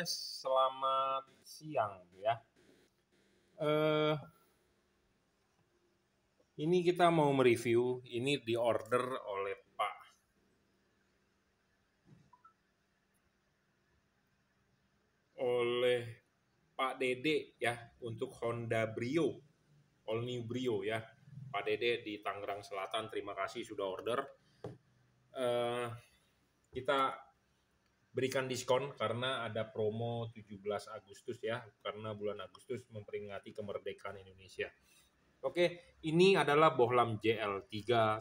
selamat siang ya. Eh uh, ini kita mau mereview, ini diorder oleh Pak oleh Pak Dede ya untuk Honda Brio, all new Brio ya. Pak Dede di Tangerang Selatan, terima kasih sudah order. Uh, kita berikan diskon karena ada promo 17 Agustus ya, karena bulan Agustus memperingati kemerdekaan Indonesia. Oke, ini adalah bohlam JL3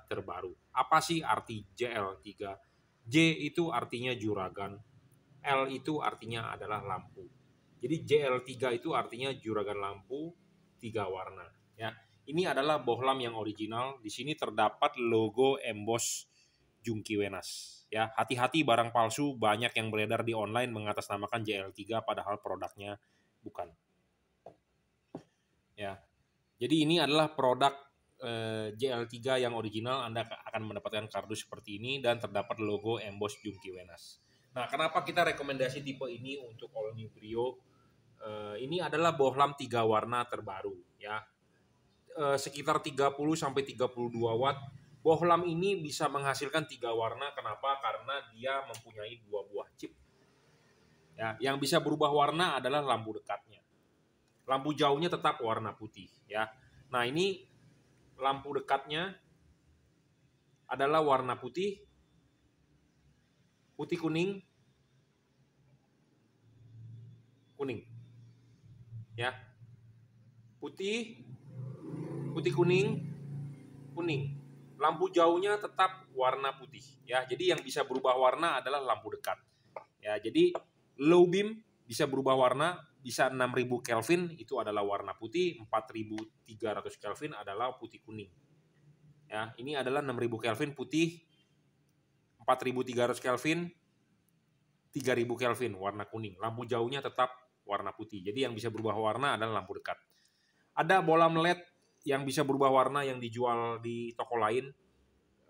terbaru. Apa sih arti JL3? J itu artinya juragan, L itu artinya adalah lampu. Jadi JL3 itu artinya juragan lampu tiga warna ya. Ini adalah bohlam yang original. Di sini terdapat logo emboss Jungki Wenas. Ya, hati-hati barang palsu banyak yang beredar di online mengatasnamakan JL3 padahal produknya bukan. Ya. Jadi ini adalah produk eh, JL3 yang original Anda akan mendapatkan kardus seperti ini dan terdapat logo emboss Jungki Wenas. Nah, kenapa kita rekomendasi tipe ini untuk All New Brio? Eh, ini adalah bohlam tiga warna terbaru ya. Eh, sekitar 30 sampai 32 watt Bohlam ini bisa menghasilkan tiga warna. Kenapa? Karena dia mempunyai dua buah chip. Ya, yang bisa berubah warna adalah lampu dekatnya. Lampu jauhnya tetap warna putih. Ya, nah ini lampu dekatnya adalah warna putih, putih kuning, kuning, ya, putih, putih kuning, kuning. Lampu jauhnya tetap warna putih ya. Jadi yang bisa berubah warna adalah lampu dekat. Ya, jadi low beam bisa berubah warna bisa 6000 Kelvin itu adalah warna putih, 4300 Kelvin adalah putih kuning. Ya, ini adalah 6000 Kelvin putih, 4300 Kelvin 3000 Kelvin warna kuning. Lampu jauhnya tetap warna putih. Jadi yang bisa berubah warna adalah lampu dekat. Ada bola LED yang bisa berubah warna yang dijual di toko lain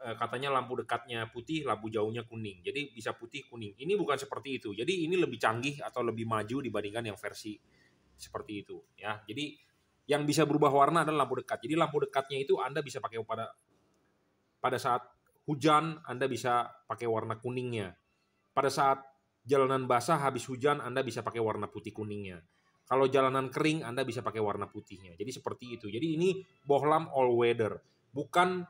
eh, katanya lampu dekatnya putih, lampu jauhnya kuning. Jadi bisa putih kuning. Ini bukan seperti itu. Jadi ini lebih canggih atau lebih maju dibandingkan yang versi seperti itu ya. Jadi yang bisa berubah warna adalah lampu dekat. Jadi lampu dekatnya itu Anda bisa pakai pada pada saat hujan Anda bisa pakai warna kuningnya. Pada saat jalanan basah habis hujan Anda bisa pakai warna putih kuningnya kalau jalanan kering Anda bisa pakai warna putihnya. Jadi seperti itu. Jadi ini bohlam all weather, bukan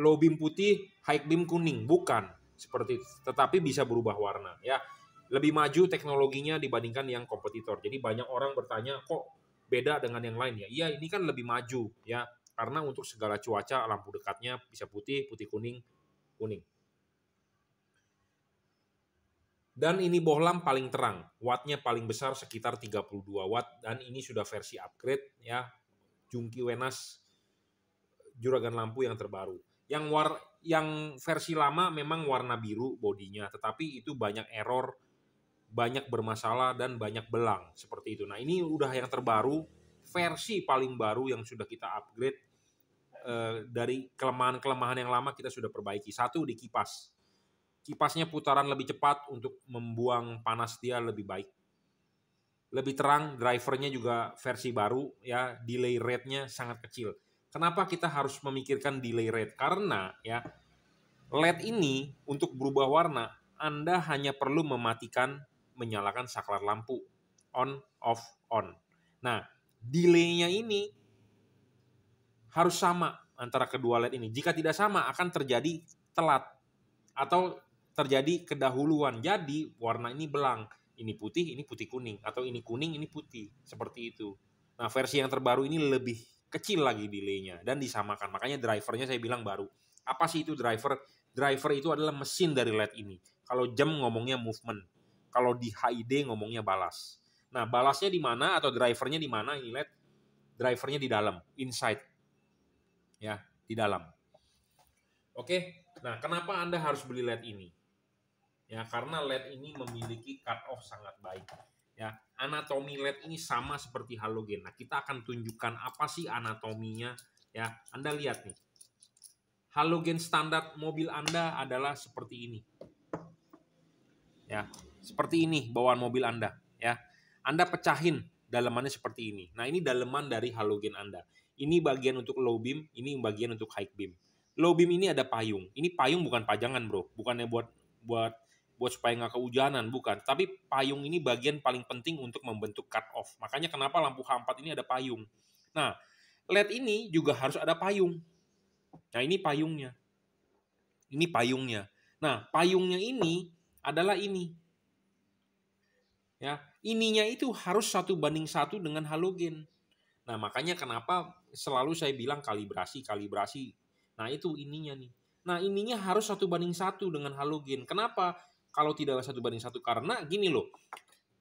low beam putih, high beam kuning, bukan seperti itu. Tetapi bisa berubah warna ya. Lebih maju teknologinya dibandingkan yang kompetitor. Jadi banyak orang bertanya kok beda dengan yang lain ya. Iya, ini kan lebih maju ya. Karena untuk segala cuaca lampu dekatnya bisa putih, putih kuning, kuning. Dan ini bohlam paling terang, wattnya paling besar sekitar 32 watt dan ini sudah versi upgrade ya. Jungki Wenas juragan lampu yang terbaru. Yang war yang versi lama memang warna biru bodinya, tetapi itu banyak error, banyak bermasalah dan banyak belang seperti itu. Nah, ini udah yang terbaru, versi paling baru yang sudah kita upgrade eh, dari kelemahan-kelemahan yang lama kita sudah perbaiki. Satu di kipas kipasnya putaran lebih cepat untuk membuang panas dia lebih baik. Lebih terang, drivernya juga versi baru ya, delay rate-nya sangat kecil. Kenapa kita harus memikirkan delay rate? Karena ya LED ini untuk berubah warna, Anda hanya perlu mematikan menyalakan saklar lampu on off on. Nah, delay-nya ini harus sama antara kedua LED ini. Jika tidak sama akan terjadi telat atau terjadi kedahuluan. Jadi warna ini belang, ini putih, ini putih kuning atau ini kuning, ini putih, seperti itu. Nah, versi yang terbaru ini lebih kecil lagi delay-nya dan disamakan. Makanya drivernya saya bilang baru. Apa sih itu driver? Driver itu adalah mesin dari LED ini. Kalau jam ngomongnya movement, kalau di HID ngomongnya balas. Nah, balasnya di mana atau drivernya di mana ini LED? Drivernya di dalam, inside. Ya, di dalam. Oke. Nah, kenapa Anda harus beli LED ini? ya karena LED ini memiliki cut off sangat baik ya anatomi LED ini sama seperti halogen nah kita akan tunjukkan apa sih anatominya ya Anda lihat nih halogen standar mobil Anda adalah seperti ini ya seperti ini bawaan mobil Anda ya Anda pecahin dalemannya seperti ini nah ini daleman dari halogen Anda ini bagian untuk low beam ini bagian untuk high beam low beam ini ada payung ini payung bukan pajangan bro bukannya buat buat buat supaya nggak kehujanan, bukan. Tapi payung ini bagian paling penting untuk membentuk cut off. Makanya kenapa lampu h4 ini ada payung. Nah, LED ini juga harus ada payung. Nah, ini payungnya. Ini payungnya. Nah, payungnya ini adalah ini. Ya, ininya itu harus satu banding satu dengan halogen. Nah, makanya kenapa selalu saya bilang kalibrasi, kalibrasi. Nah, itu ininya nih. Nah, ininya harus satu banding satu dengan halogen. Kenapa? kalau tidak satu banding satu karena gini loh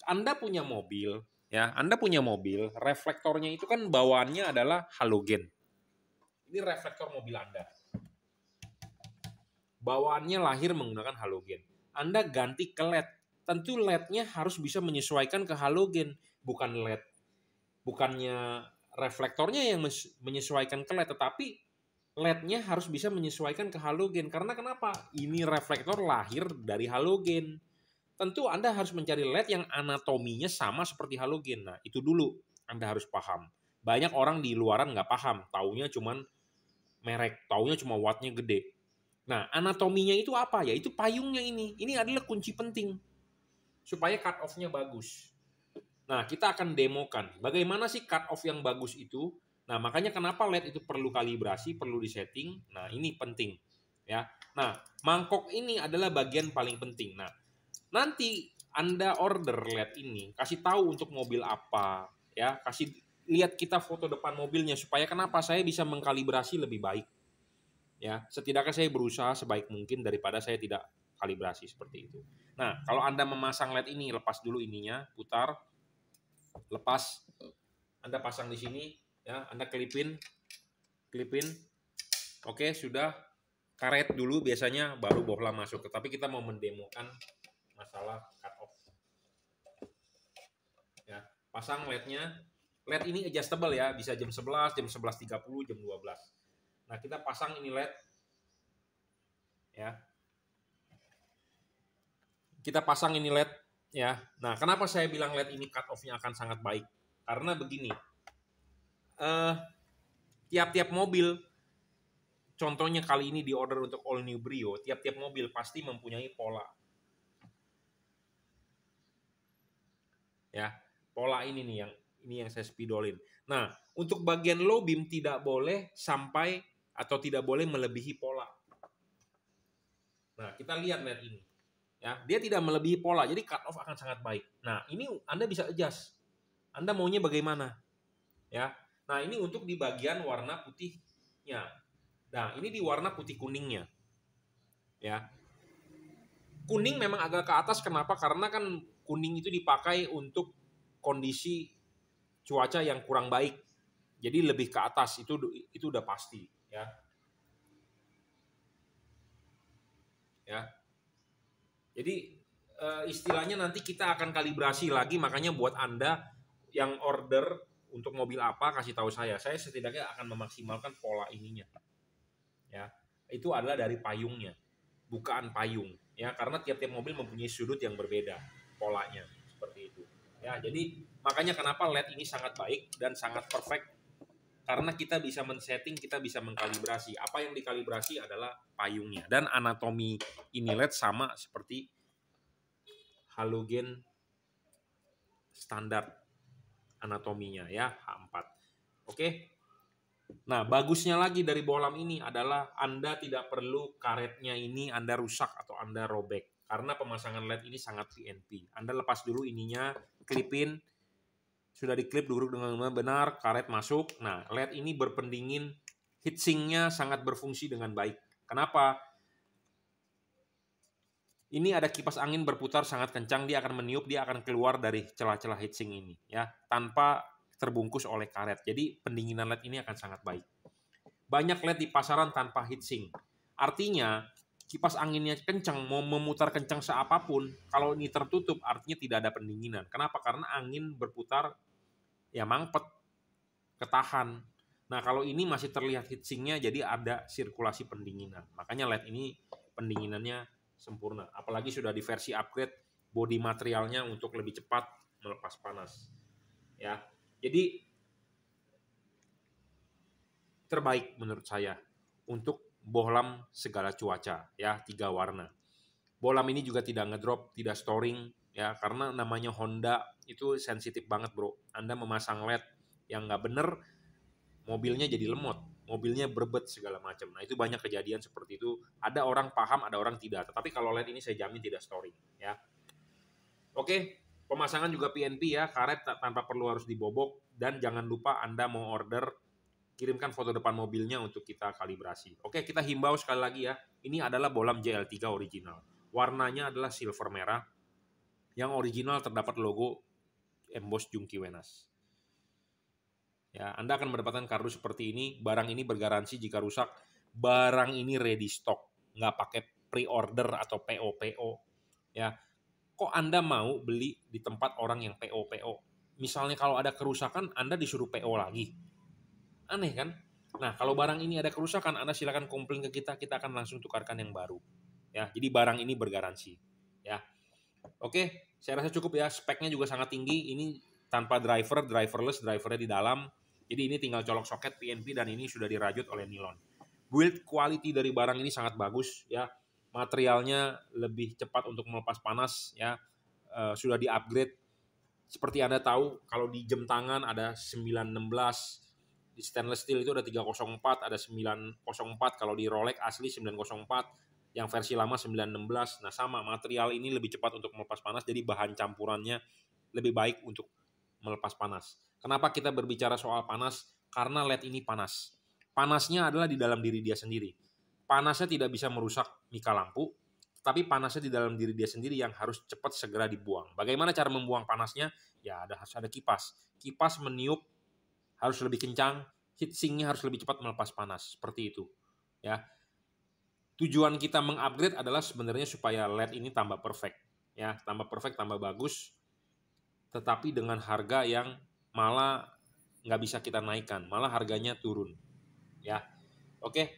anda punya mobil ya anda punya mobil reflektornya itu kan bawaannya adalah halogen ini reflektor mobil anda bawaannya lahir menggunakan halogen anda ganti ke led tentu lednya harus bisa menyesuaikan ke halogen bukan led bukannya reflektornya yang menyesuaikan ke led tetapi LED-nya harus bisa menyesuaikan ke halogen. Karena kenapa? Ini reflektor lahir dari halogen. Tentu Anda harus mencari LED yang anatominya sama seperti halogen. Nah, itu dulu Anda harus paham. Banyak orang di luaran nggak paham, taunya cuma merek, taunya cuma wattnya gede. Nah, anatominya itu apa? ya? Itu payungnya ini. Ini adalah kunci penting supaya cut off-nya bagus. Nah, kita akan demokan bagaimana sih cut off yang bagus itu Nah, makanya kenapa LED itu perlu kalibrasi, perlu disetting. Nah, ini penting ya. Nah, mangkok ini adalah bagian paling penting. Nah, nanti Anda order LED ini, kasih tahu untuk mobil apa ya, kasih lihat kita foto depan mobilnya supaya kenapa saya bisa mengkalibrasi lebih baik. Ya, setidaknya saya berusaha sebaik mungkin daripada saya tidak kalibrasi seperti itu. Nah, kalau Anda memasang LED ini, lepas dulu ininya, putar, lepas, Anda pasang di sini, ya anda kelipin kelipin oke sudah karet dulu biasanya baru bohlam masuk tetapi kita mau mendemokan masalah cut off ya pasang lednya led ini adjustable ya bisa jam 11 jam 11.30 jam 12 nah kita pasang ini led ya kita pasang ini led ya nah kenapa saya bilang led ini cut offnya akan sangat baik karena begini uh, tiap-tiap mobil contohnya kali ini di order untuk all new Brio, tiap-tiap mobil pasti mempunyai pola. Ya, pola ini nih yang ini yang saya spidolin. Nah, untuk bagian low beam tidak boleh sampai atau tidak boleh melebihi pola. Nah, kita lihat net ini. Ya, dia tidak melebihi pola, jadi cut off akan sangat baik. Nah, ini Anda bisa adjust. Anda maunya bagaimana? Ya, Nah, ini untuk di bagian warna putihnya. Nah, ini di warna putih kuningnya. Ya. Kuning memang agak ke atas kenapa? Karena kan kuning itu dipakai untuk kondisi cuaca yang kurang baik. Jadi lebih ke atas itu itu udah pasti, ya. Ya. Jadi eh, istilahnya nanti kita akan kalibrasi lagi makanya buat Anda yang order untuk mobil apa kasih tahu saya. Saya setidaknya akan memaksimalkan pola ininya. Ya, itu adalah dari payungnya, bukaan payung. Ya, karena tiap-tiap mobil mempunyai sudut yang berbeda polanya seperti itu. Ya, jadi makanya kenapa LED ini sangat baik dan sangat perfect karena kita bisa men-setting, kita bisa mengkalibrasi. Apa yang dikalibrasi adalah payungnya dan anatomi ini LED sama seperti halogen standar anatominya ya H4. Oke. Nah, bagusnya lagi dari bohlam ini adalah Anda tidak perlu karetnya ini Anda rusak atau Anda robek karena pemasangan LED ini sangat PNP. Anda lepas dulu ininya, klipin sudah diklip duduk dengan benar, karet masuk. Nah, LED ini berpendingin heatsinknya sangat berfungsi dengan baik. Kenapa? Ini ada kipas angin berputar sangat kencang, dia akan meniup, dia akan keluar dari celah-celah heatsink ini ya, tanpa terbungkus oleh karet. Jadi pendinginan LED ini akan sangat baik. Banyak LED di pasaran tanpa heatsink. Artinya kipas anginnya kencang, mau memutar kencang seapapun, kalau ini tertutup artinya tidak ada pendinginan. Kenapa? Karena angin berputar ya mangpet, ketahan. Nah kalau ini masih terlihat heatsinknya jadi ada sirkulasi pendinginan. Makanya LED ini pendinginannya sempurna. Apalagi sudah di versi upgrade body materialnya untuk lebih cepat melepas panas. Ya. Jadi terbaik menurut saya untuk bohlam segala cuaca ya, tiga warna. Bohlam ini juga tidak ngedrop, tidak storing ya karena namanya Honda itu sensitif banget, Bro. Anda memasang LED yang nggak bener mobilnya jadi lemot mobilnya berbet segala macam. Nah itu banyak kejadian seperti itu. Ada orang paham, ada orang tidak. Tetapi kalau lihat ini saya jamin tidak story. ya. Oke, pemasangan juga PNP ya, karet tanpa perlu harus dibobok dan jangan lupa Anda mau order kirimkan foto depan mobilnya untuk kita kalibrasi. Oke, kita himbau sekali lagi ya. Ini adalah bolam JL3 original. Warnanya adalah silver merah. Yang original terdapat logo emboss Jungki Wenas. Ya, Anda akan mendapatkan kardus seperti ini, barang ini bergaransi jika rusak, barang ini ready stock, nggak pakai pre-order atau popo Ya, kok Anda mau beli di tempat orang yang popo Misalnya kalau ada kerusakan, Anda disuruh PO lagi. Aneh kan? Nah, kalau barang ini ada kerusakan, Anda silakan komplain ke kita, kita akan langsung tukarkan yang baru. Ya, jadi barang ini bergaransi. Ya. Oke, saya rasa cukup ya. Speknya juga sangat tinggi. Ini tanpa driver, driverless, drivernya di dalam. Jadi ini tinggal colok soket PNP dan ini sudah dirajut oleh nilon. Build quality dari barang ini sangat bagus ya. Materialnya lebih cepat untuk melepas panas ya. E, sudah di-upgrade. Seperti Anda tahu kalau di jam tangan ada 916 di stainless steel itu ada 304, ada 904 kalau di Rolex asli 904, yang versi lama 916. Nah, sama material ini lebih cepat untuk melepas panas jadi bahan campurannya lebih baik untuk melepas panas. Kenapa kita berbicara soal panas? Karena LED ini panas. Panasnya adalah di dalam diri dia sendiri. Panasnya tidak bisa merusak mika lampu, tapi panasnya di dalam diri dia sendiri yang harus cepat segera dibuang. Bagaimana cara membuang panasnya? Ya ada harus ada kipas. Kipas meniup harus lebih kencang, heat harus lebih cepat melepas panas. Seperti itu. Ya. Tujuan kita mengupgrade adalah sebenarnya supaya LED ini tambah perfect ya tambah perfect tambah bagus tetapi dengan harga yang malah nggak bisa kita naikkan, malah harganya turun. Ya, oke,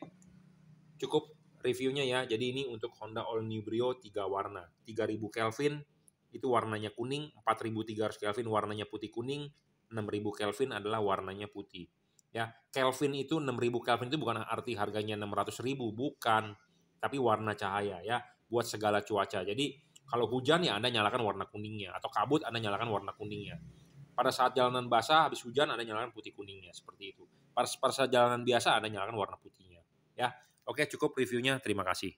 cukup reviewnya ya. Jadi ini untuk Honda All New Brio tiga warna, 3000 Kelvin itu warnanya kuning, 4300 Kelvin warnanya putih kuning, 6000 Kelvin adalah warnanya putih. Ya, Kelvin itu 6000 Kelvin itu bukan arti harganya 600.000, bukan, tapi warna cahaya ya buat segala cuaca. Jadi kalau hujan ya Anda nyalakan warna kuningnya atau kabut Anda nyalakan warna kuningnya. Pada saat jalanan basah habis hujan Anda nyalakan putih kuningnya seperti itu. Pada, saat jalanan biasa Anda nyalakan warna putihnya. Ya. Oke, cukup reviewnya. Terima kasih.